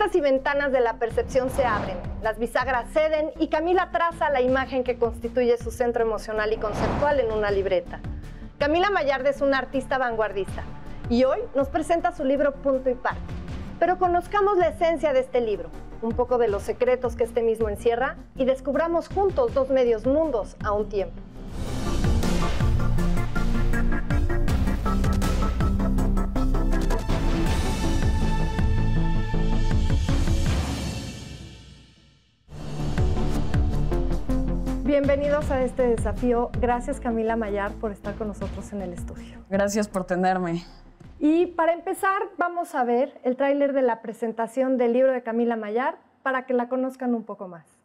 Puertas y ventanas de la percepción se abren, las bisagras ceden y Camila traza la imagen que constituye su centro emocional y conceptual en una libreta. Camila Mayard es una artista vanguardista y hoy nos presenta su libro Punto y Parte. Pero conozcamos la esencia de este libro, un poco de los secretos que este mismo encierra y descubramos juntos dos medios mundos a un tiempo. Bienvenidos a este desafío. Gracias Camila Mayar por estar con nosotros en el estudio. Gracias por tenerme. Y para empezar vamos a ver el tráiler de la presentación del libro de Camila Mayar para que la conozcan un poco más.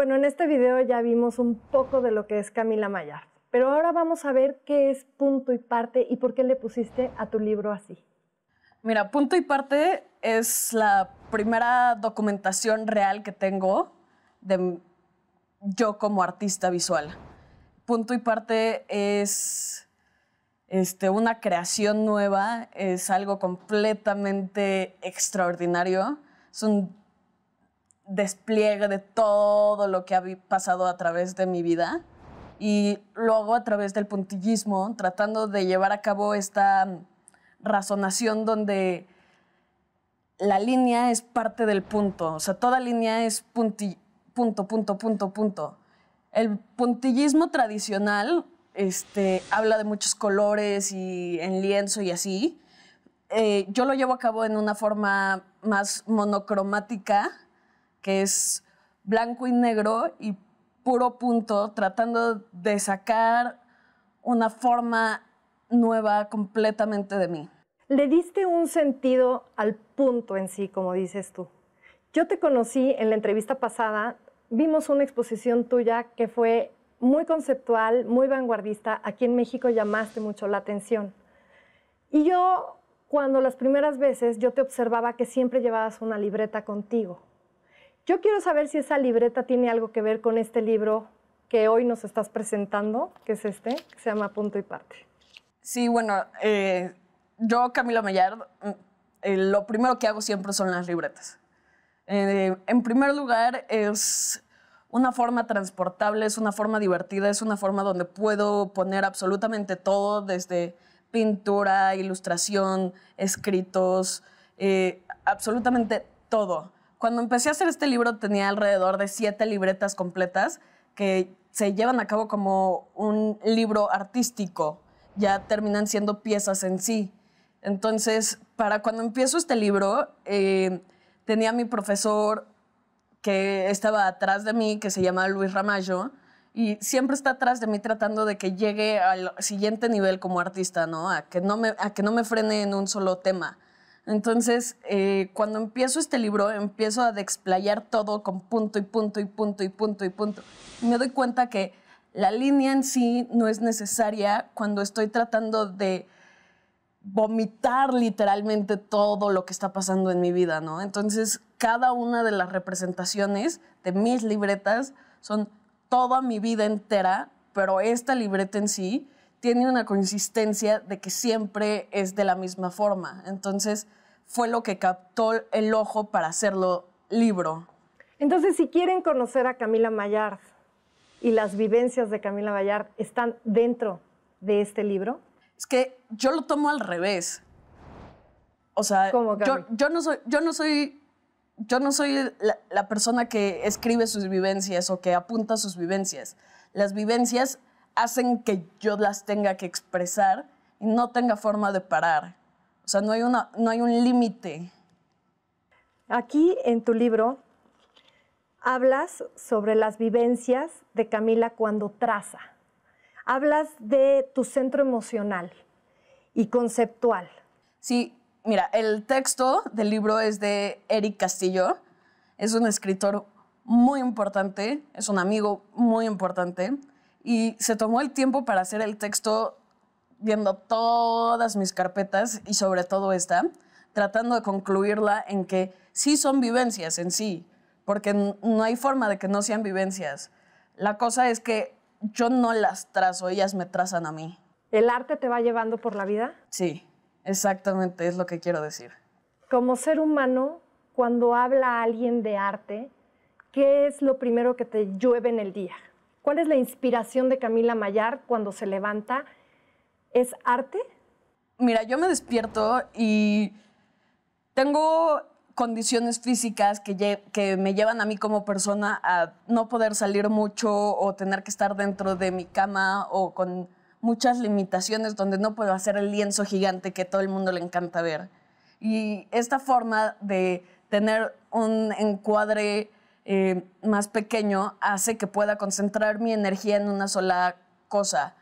Bueno, en este video ya vimos un poco de lo que es Camila Mayar, pero ahora vamos a ver qué es punto y parte y por qué le pusiste a tu libro así. Mira, punto y parte es la primera documentación real que tengo de yo como artista visual. Punto y parte es este, una creación nueva, es algo completamente extraordinario despliegue de todo lo que había pasado a través de mi vida y luego, a través del puntillismo, tratando de llevar a cabo esta mm, razonación donde la línea es parte del punto, o sea, toda línea es punti, punto, punto, punto, punto. El puntillismo tradicional este, habla de muchos colores y en lienzo y así. Eh, yo lo llevo a cabo en una forma más monocromática, que es blanco y negro y puro punto, tratando de sacar una forma nueva completamente de mí. Le diste un sentido al punto en sí, como dices tú. Yo te conocí en la entrevista pasada, vimos una exposición tuya que fue muy conceptual, muy vanguardista, aquí en México llamaste mucho la atención. Y yo, cuando las primeras veces, yo te observaba que siempre llevabas una libreta contigo yo quiero saber si esa libreta tiene algo que ver con este libro que hoy nos estás presentando, que es este, que se llama Punto y Parte. Sí, bueno, eh, yo, Camila Mellard, eh, lo primero que hago siempre son las libretas. Eh, en primer lugar, es una forma transportable, es una forma divertida, es una forma donde puedo poner absolutamente todo, desde pintura, ilustración, escritos, absolutamente todo. Cuando empecé a hacer este libro tenía alrededor de siete libretas completas que se llevan a cabo como un libro artístico, ya terminan siendo piezas en sí. Entonces, para cuando empiezo este libro, eh, tenía mi profesor que estaba atrás de mí, que se llama Luis Ramallo, y siempre está atrás de mí tratando de que llegue al siguiente nivel como artista, ¿no? a que no me frene en un solo tema. Entonces, eh, cuando empiezo este libro, empiezo a desplayar todo con punto y punto y punto y punto y punto. me doy cuenta que la línea en sí no es necesaria cuando estoy tratando de vomitar literalmente todo lo que está pasando en mi vida, ¿no? Entonces, cada una de las representaciones de mis libretas son toda mi vida entera, pero esta libreta en sí tiene una consistencia de que siempre es de la misma forma. Entonces, fue lo que captó el ojo para hacerlo libro. Entonces, si quieren conocer a Camila Mayard y las vivencias de Camila Mayard están dentro de este libro. Es que yo lo tomo al revés. O sea, yo, no soy, yo no soy, yo no soy la persona que escribe sus vivencias o que apunta sus vivencias. Las vivencias hacen que yo las tenga que expresar y no tenga forma de parar. O sea, no hay, no hay un límite. Aquí en tu libro hablas sobre las vivencias de Camila cuando traza. Hablas de tu centro emocional y conceptual. Sí, mira, el texto del libro es de Eric Castillo. Es un escritor muy importante, es un amigo muy importante y se tomó el tiempo para hacer el texto viendo todas mis carpetas y sobre todo esta, tratando de concluirla en que sí son vivencias en sí, porque no hay forma de que no sean vivencias. La cosa es que yo no las trazo, ellas me trazan a mí. ¿El arte te va llevando por la vida? Sí, exactamente, es lo que quiero decir. Como ser humano, cuando habla alguien de arte, ¿qué es lo primero que te llueve en el día? ¿Cuál es la inspiración de Camila Mayar cuando se levanta es arte? Mira, yo me despierto y tengo condiciones físicas que, me llevan a mí como persona a no poder salir mucho o tener que estar dentro de mi cama o con muchas limitaciones donde no puedo hacer el lienzo gigante que todo el mundo le encanta ver. Y esta forma de tener un encuadre eh, más pequeño hace que pueda concentrar mi energía en una sola cosa.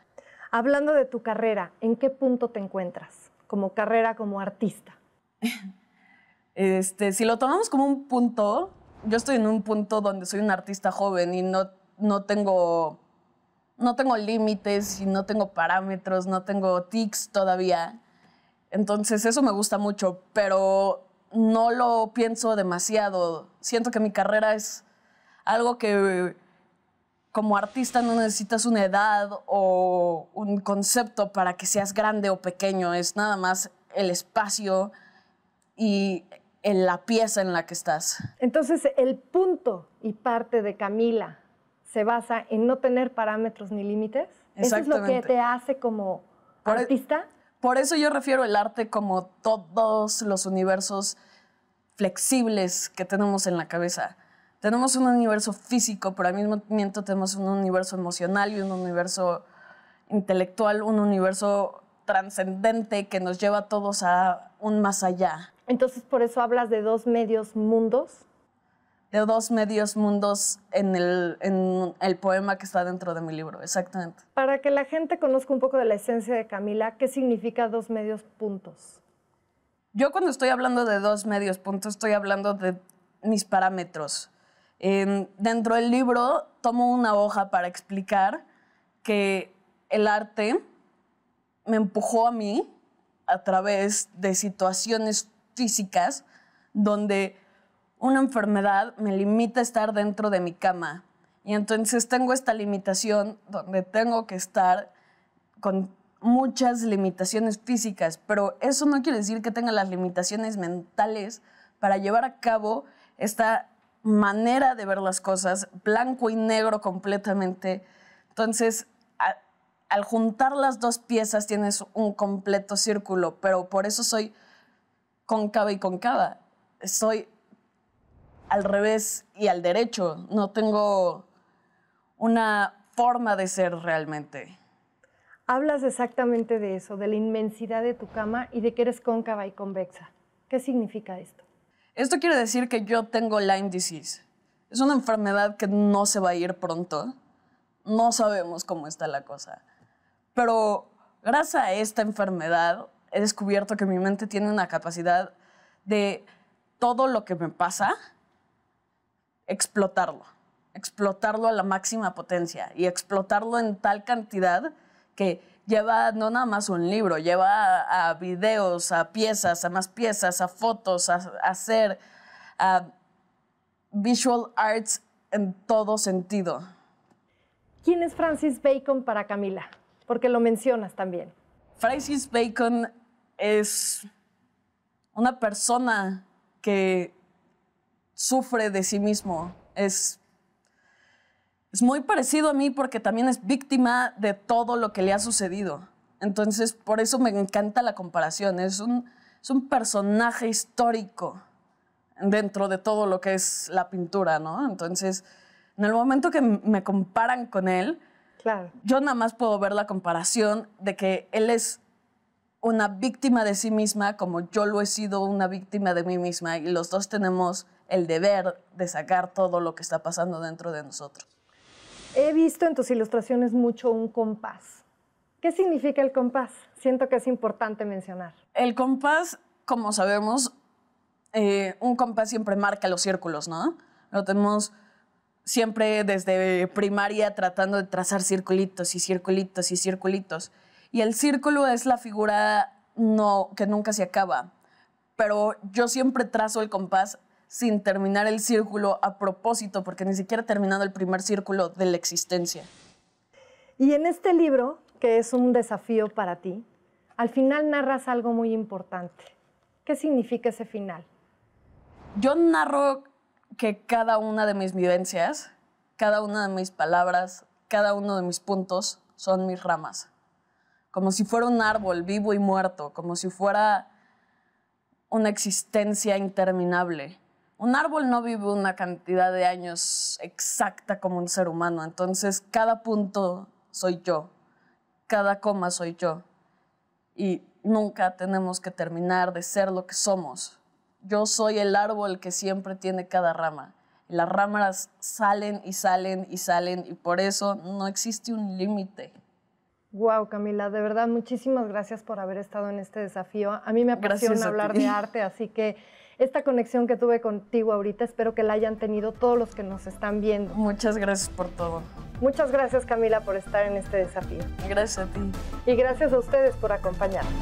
Hablando de tu carrera, ¿en qué punto te encuentras como carrera, como artista? Este, si lo tomamos como un punto, yo estoy en un punto donde soy un artista joven y no, no tengo, no tengo límites y no tengo parámetros, no tengo tics todavía. Entonces eso me gusta mucho, pero no lo pienso demasiado. Siento que mi carrera es algo que como artista no necesitas una edad o un concepto para que seas grande o pequeño, es nada más el espacio y en la pieza en la que estás. Entonces, el punto y parte de Camila se basa en no tener parámetros ni límites. Eso es lo que te hace como e- artista. por eso yo refiero el arte como todos los universos flexibles que tenemos en la cabeza. Tenemos un universo físico, pero al mismo tiempo tenemos un universo emocional y un universo intelectual, un universo trascendente que nos lleva a todos a un más allá. Entonces, por eso hablas de dos medios mundos. De dos medios mundos en el, en el poema que está dentro de mi libro, exactamente. Para que la gente conozca un poco de la esencia de Camila, ¿qué significa dos medios puntos? Yo cuando estoy hablando de dos medios puntos, estoy hablando de mis parámetros dentro del libro tomo una hoja para explicar que el arte me empujó a mí a través de situaciones físicas donde una enfermedad me limita a estar dentro de mi cama. Y entonces tengo esta limitación donde tengo que estar con muchas limitaciones físicas, pero eso no quiere decir que tenga las limitaciones mentales para llevar a cabo esta manera de ver las cosas, blanco y negro completamente. Entonces, al juntar las dos piezas tienes un completo círculo, pero por eso soy cóncava y concava. Soy al revés y al derecho. No tengo una forma de ser realmente. Hablas exactamente de eso, de la inmensidad de tu cama y de que eres cóncava y convexa. ¿Qué significa esto? Esto quiere decir que yo tengo Lyme disease. Es una enfermedad que no se va a ir pronto. No sabemos cómo está la cosa. Pero gracias a esta enfermedad he descubierto que mi mente tiene una capacidad de todo lo que me pasa, explotarlo, explotarlo a la máxima potencia y explotarlo en tal cantidad que lleva no nada más un libro, lleva a, videos, a piezas, a más piezas, a fotos, a, hacer, a visual arts en todo sentido. ¿Quién es Francis Bacon para Camila? Porque lo mencionas también. Francis Bacon es una persona que sufre de sí mismo, es es muy parecido a mí porque también es víctima de todo lo que le ha sucedido. Entonces, por eso me encanta la comparación. Es un, personaje histórico dentro de todo lo que es la pintura, ¿no? Entonces, en el momento que me comparan con él, claro. yo nada más puedo ver la comparación de que él es una víctima de sí misma como yo lo he sido una víctima de mí misma y los dos tenemos el deber de sacar todo lo que está pasando dentro de nosotros. He visto en tus ilustraciones mucho un compás. ¿Qué significa el compás? Siento que es importante mencionar. El compás, como sabemos, eh, un compás siempre marca los círculos, ¿no? Lo tenemos siempre desde primaria tratando de trazar circulitos y circulitos y circulitos. Y el círculo es la figura no, que nunca se acaba. Pero yo siempre trazo el compás sin terminar el círculo a propósito, porque ni siquiera he terminado el primer círculo de la existencia. Y en este libro, que es un desafío para ti, al final narras algo muy importante. ¿Qué significa ese final? Yo narro que cada una de mis vivencias, cada una de mis palabras, cada uno de mis puntos son mis ramas. Como si fuera un árbol vivo y muerto, como si fuera una existencia interminable un árbol no vive una cantidad de años exacta como un ser humano, entonces cada punto soy yo, cada coma soy yo. Y nunca tenemos que terminar de ser lo que somos. Yo soy el árbol que siempre tiene cada rama. Y las ramas salen y salen y salen y por eso no existe un límite. Wow, Camila, de verdad muchísimas gracias por haber estado en este desafío. A mí me apasiona hablar de arte, así que esta conexión que tuve contigo ahorita. Espero que la hayan tenido todos los que nos están viendo. Muchas gracias por todo. Muchas gracias Camila por estar en este desafío. Gracias a ti. Y gracias a ustedes por acompañarnos.